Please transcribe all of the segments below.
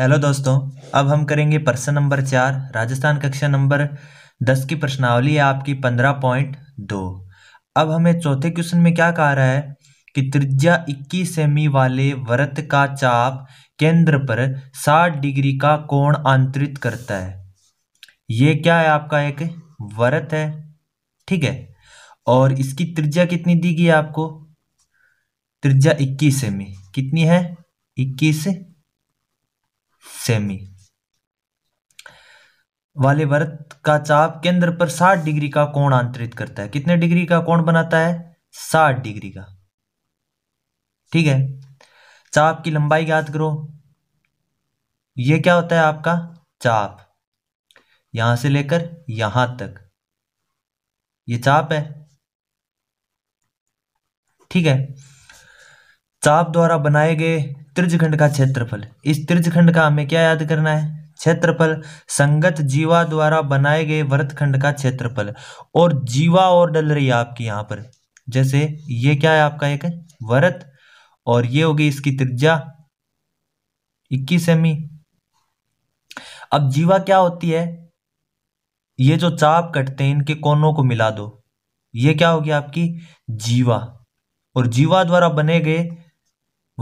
hello दोस्तों अब हम करेंगे प्रश्न नंबर चार राजस्थान कक्षा नंबर दस की प्रश्नावली है आपकी पंद्रह पॉइंट दो अब हमें चौथे क्वेश्चन में क्या कहा रहा है कि त्रिज्या इक्कीस सेमी वाले व्रत का चाप केंद्र पर साठ डिग्री का कोण आंतरित करता है ये क्या है आपका एक व्रत है ठीक है और इसकी त्रिज्या कितनी दी गई आपको त्रिज्या इक्कीस सेमी कितनी है इक्कीस सेमी वाले वर्त का चाप केंद्र पर 60 डिग्री का कोण आंतरित करता है कितने डिग्री का कोण बनाता है 60 डिग्री का ठीक है चाप की लंबाई ज्ञात करो ये क्या होता है आपका चाप यहां से लेकर यहां तक ये चाप है ठीक है चाप द्वारा बनाए गए त्रिजखंड का क्षेत्रफल इस त्रिजखंड का हमें क्या याद करना है क्षेत्रफल संगत जीवा द्वारा बनाए गए खंड का क्षेत्रफल और जीवा और डल रही है आपकी यहाँ पर जैसे ये क्या है आपका एक वर्त और ये होगी इसकी त्रिज्या इक्कीस एम अब जीवा क्या होती है ये जो चाप कटते हैं इनके कोनों को मिला दो ये क्या होगी आपकी जीवा और जीवा द्वारा बने गए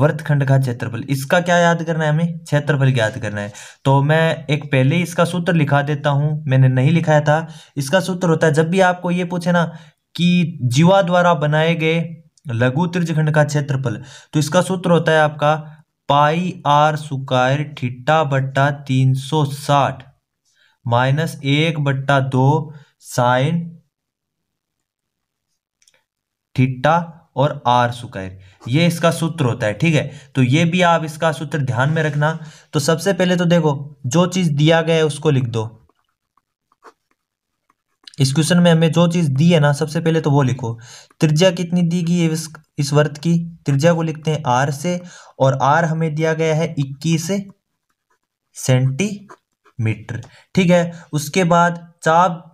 वर्तखंड का क्षेत्रफल इसका क्या याद करना है हमें क्षेत्रफल याद करना है तो मैं एक पहले ही इसका सूत्र लिखा देता हूं मैंने नहीं लिखाया था इसका सूत्र होता है जब भी आपको ये पूछे ना कि जीवा द्वारा बनाए गए लघु त्रिजखंड का क्षेत्रफल तो इसका सूत्र होता है आपका पाई आर सुकायर ठीटा बट्टा तीन सौ साठ माइनस एक बट्टा दो साइन ठीटा और आर स्क्वायर ये इसका सूत्र होता है ठीक है तो ये भी आप इसका सूत्र ध्यान में रखना तो सबसे पहले तो देखो जो चीज दिया गया है उसको लिख दो इस क्वेश्चन में हमें जो चीज दी है ना सबसे पहले तो वो लिखो त्रिज्या कितनी दी गई है इस, इस वर्त की त्रिज्या को लिखते हैं आर से और आर हमें दिया गया है इक्कीस सेंटीमीटर ठीक है उसके बाद चाप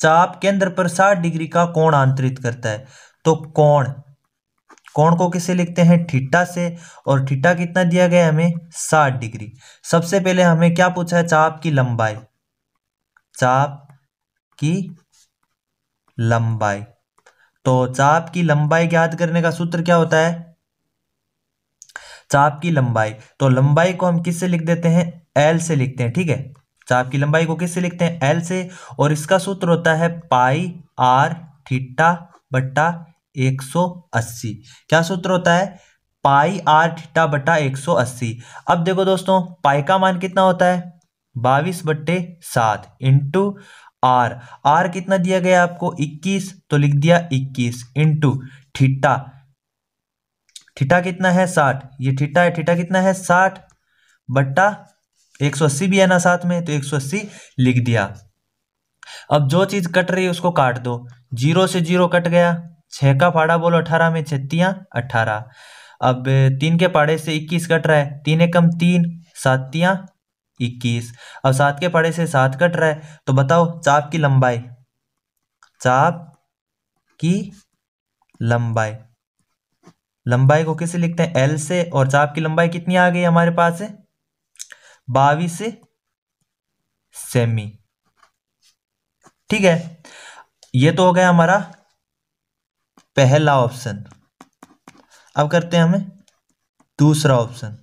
चाप केंद्र पर 60 डिग्री का कोण आंतरित करता है तो कोण कोण को किसे लिखते हैं ठीटा से और ठीटा कितना दिया गया हमें साठ डिग्री सबसे पहले हमें क्या पूछा है चाप की लंबाई चाप की लंबाई तो चाप की लंबाई ज्ञात करने का सूत्र क्या होता है चाप की लंबाई तो लंबाई को हम किससे लिख देते हैं एल से लिखते हैं ठीक है चाप की लंबाई को किससे लिखते हैं एल से और इसका सूत्र होता है पाई आर ठीटा बट्टा 180 क्या सूत्र होता है पाई आर थीटा बटा 180 अब देखो दोस्तों पाई का मान कितना होता है बाईस बट्टे सात इंटू आर आर कितना दिया गया आपको 21 तो लिख दिया 21 इंटू थीटा थीटा कितना है 60 ये थीटा है थीटा कितना है 60 बट्टा 180 भी है ना साथ में तो 180 लिख दिया अब जो चीज़ कट रही है उसको काट दो जीरो से जीरो कट गया छः का पाड़ा बोलो अठारह में छत्तियाँ अठारह अब तीन के पाड़े से इक्कीस कट रहा है तीन एकम तीन सातियाँ इक्कीस अब सात के पाड़े से सात कट रहा है तो बताओ चाप की लंबाई चाप की लंबाई लंबाई को किसे लिखते हैं एल से और चाप की लंबाई कितनी आ गई हमारे पास है बाईस सेमी ठीक है ये तो हो गया हमारा पहला ऑप्शन अब करते हैं हमें दूसरा ऑप्शन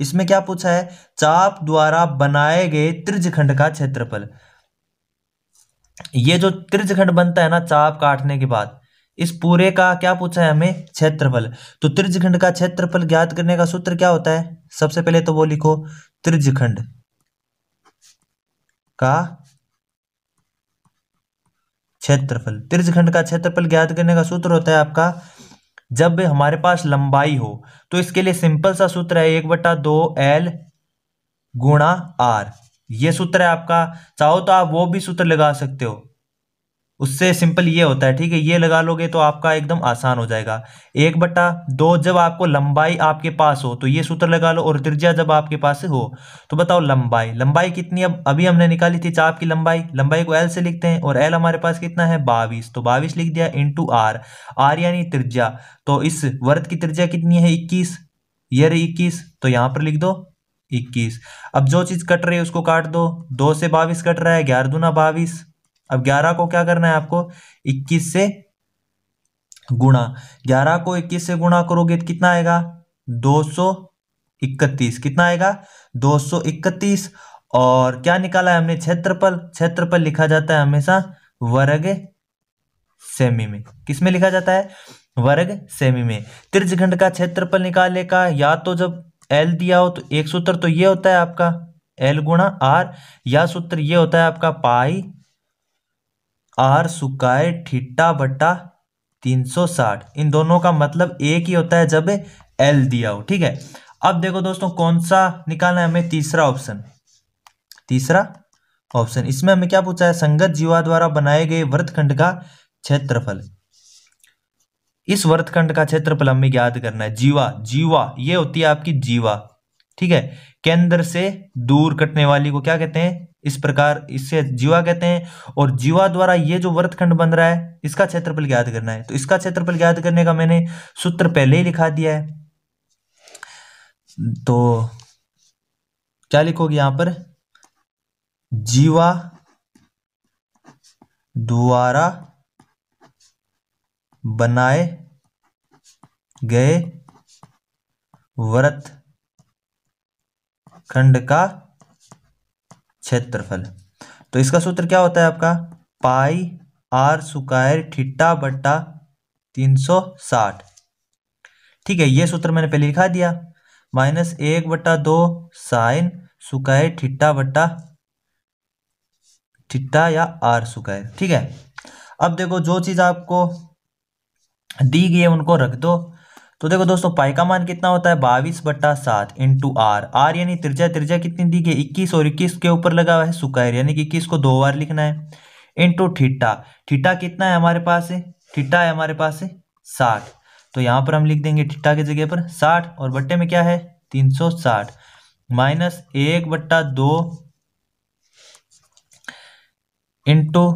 इसमें क्या पूछा है चाप द्वारा बनाए गए त्रिजखंड का क्षेत्रफल ये जो त्रिजखंड बनता है ना चाप काटने के बाद इस पूरे का क्या पूछा है हमें क्षेत्रफल तो त्रिजखंड का क्षेत्रफल ज्ञात करने का सूत्र क्या होता है सबसे पहले तो वो लिखो त्रिजखंड का क्षेत्रफल त्रिजखंड का क्षेत्रफल ज्ञात करने का सूत्र होता है आपका जब हमारे पास लंबाई हो तो इसके लिए सिंपल सा सूत्र है एक बटा दो एल गुणा आर ये सूत्र है आपका चाहो तो आप वो भी सूत्र लगा सकते हो उससे सिंपल ये होता है ठीक है ये लगा लोगे तो आपका एकदम आसान हो जाएगा एक बट्टा दो जब आपको लंबाई आपके पास हो तो ये सूत्र लगा लो और त्रिज्या जब आपके पास हो तो बताओ लंबाई लंबाई कितनी अब अभी हमने निकाली थी चाप की लंबाई लंबाई को एल से लिखते हैं और एल हमारे पास कितना है बाविस तो बाविस लिख दिया टू आर आर यानी त्रिज्या तो इस वर्त की त्रिज्या कितनी है इक्कीस ये इक्कीस तो यहाँ पर लिख दो इक्कीस अब जो चीज़ कट रही है उसको काट दो दो से बाईस कट रहा है ग्यारह दूना बाईस अब ग्यारह को क्या करना है आपको इक्कीस से गुणा ग्यारह को इक्कीस से गुणा करोगे तो कितना आएगा दो सौ इकतीस कितना आएगा दो सौ इकतीस और क्या निकाला है हमने क्षेत्रफल क्षेत्रफल लिखा जाता है हमेशा वर्ग सेमी में किस में लिखा जाता है वर्ग सेमी में त्रिजखंड का क्षेत्रफल निकालने का या तो जब एल दिया हो तो एक सूत्र तो ये होता है आपका एल गुणा आर या सूत्र ये होता है आपका पाई आर सुकाय ठिट्टा बट्टा तीन सौ साठ इन दोनों का मतलब एक ही होता है जब एल दिया हो ठीक है अब देखो दोस्तों कौन सा निकालना है हमें तीसरा ऑप्शन तीसरा ऑप्शन इसमें हमें क्या पूछा है संगत जीवा द्वारा बनाए गए वृत्तखंड का क्षेत्रफल इस वृत्तखंड का क्षेत्रफल हमें याद करना है जीवा जीवा ये होती है आपकी जीवा ठीक है केंद्र से दूर कटने वाली को क्या कहते हैं इस प्रकार इसे जीवा कहते हैं और जीवा द्वारा ये जो वर्तखंड बन रहा है इसका क्षेत्रफल ज्ञात करना है तो इसका क्षेत्रफल ज्ञात करने का मैंने सूत्र पहले ही लिखा दिया है तो क्या लिखोगे यहां पर जीवा द्वारा बनाए गए व्रत खंड का क्षेत्रफल तो इसका सूत्र क्या होता है आपका पाई आर सुकायर ठिट्टा बट्टा तीन सौ साठ ठीक है ये सूत्र मैंने पहले लिखा दिया माइनस एक बट्टा दो साइन सुकाय ठिट्टा बट्टा ठिट्टा या आर सुकाय ठीक है अब देखो जो चीज़ आपको दी गई है उनको रख दो तो देखो दोस्तों पाई का मान कितना होता है बाईस बट्टा सात इंटू आर आर यानी त्रिज्या त्रिज्या कितनी दी गई इक्कीस और इक्कीस के ऊपर लगा हुआ है सुकैर यानी कि इक्कीस को दो बार लिखना है इंटू ठीटा ठीटा कितना है हमारे पास है ठीटा है हमारे पास है साठ तो यहाँ पर हम लिख देंगे ठिट्टा की जगह पर साठ और बट्टे में क्या है तीन सौ साठ माइनस एक बट्टा दो इंटू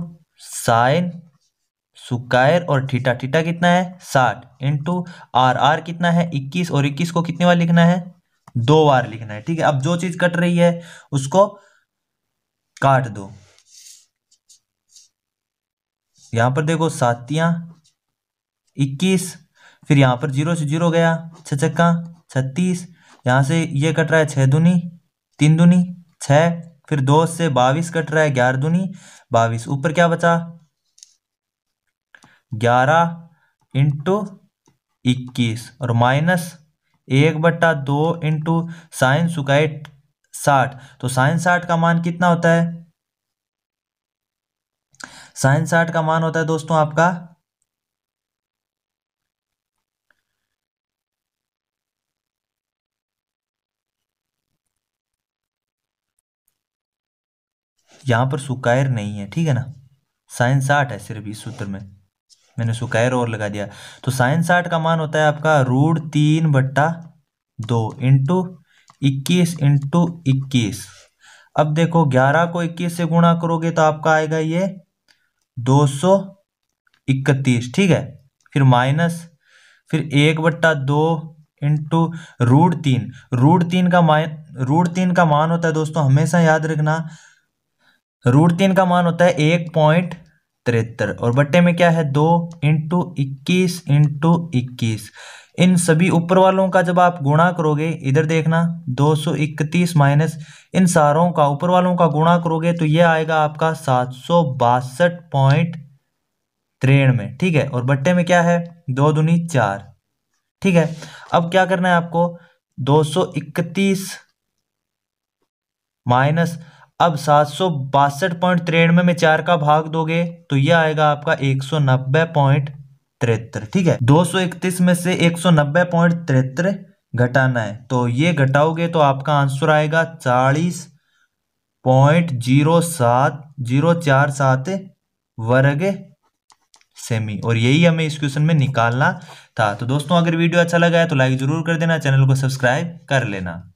साइन सुकायर और ठीटा ठीटा कितना है साठ इंटू आर आर कितना है इक्कीस और इक्कीस को कितने बार लिखना है दो बार लिखना है ठीक है अब जो चीज कट रही है उसको काट दो यहां पर देखो सातियां इक्कीस फिर यहां पर जीरो से जीरो गया छचक्का छक्का छत्तीस यहां से ये कट रहा है छह दुनी तीन दुनी छह फिर दो से बाईस कट रहा है ग्यारह दुनी बाईस ऊपर क्या बचा ग्यारह इंटू इक्कीस और माइनस एक बट्टा दो इंटू साइन सुकाइट साठ तो साइन साठ का मान कितना होता है साइन साठ का मान होता है दोस्तों आपका यहां पर सुकायर नहीं है ठीक है ना साइन साठ है सिर्फ इस सूत्र में मैंने सुकैर और लगा दिया तो साइन साठ का मान होता है आपका रूट तीन बट्टा दो इंटू इक्कीस इंटू इक्कीस अब देखो ग्यारह को इक्कीस से गुणा करोगे तो आपका आएगा ये दो सौ इकतीस ठीक है फिर माइनस फिर एक बट्टा दो इंटू रूट तीन रूट तीन का माइन रूट तीन का मान होता है दोस्तों हमेशा याद रखना रूट तीन का मान होता है एक पॉइंट तिहत्तर और बट्टे में क्या है दो इंटू इक्कीस इंटू इक्कीस इन सभी ऊपर वालों का जब आप गुणा करोगे इधर देखना दो सौ इकतीस माइनस इन सारों का ऊपर वालों का गुणा करोगे तो ये आएगा आपका सात सौ बासठ पॉइंट तिरानवे ठीक है और बट्टे में क्या है दो दुनी चार ठीक है अब क्या करना है आपको दो सौ इकतीस माइनस अब सात सौ बासठ पॉइंट तिरानवे में चार का भाग दोगे तो यह आएगा आपका एक सौ नब्बे पॉइंट तिहत्तर ठीक है दो सौ इकतीस में से एक सौ नब्बे पॉइंट तिहत्तर घटाना है तो ये घटाओगे तो आपका आंसर आएगा चालीस पॉइंट जीरो सात जीरो चार सात वर्ग सेमी और यही हमें इस क्वेश्चन में निकालना था तो दोस्तों अगर वीडियो अच्छा लगा है तो लाइक जरूर कर देना चैनल को सब्सक्राइब कर लेना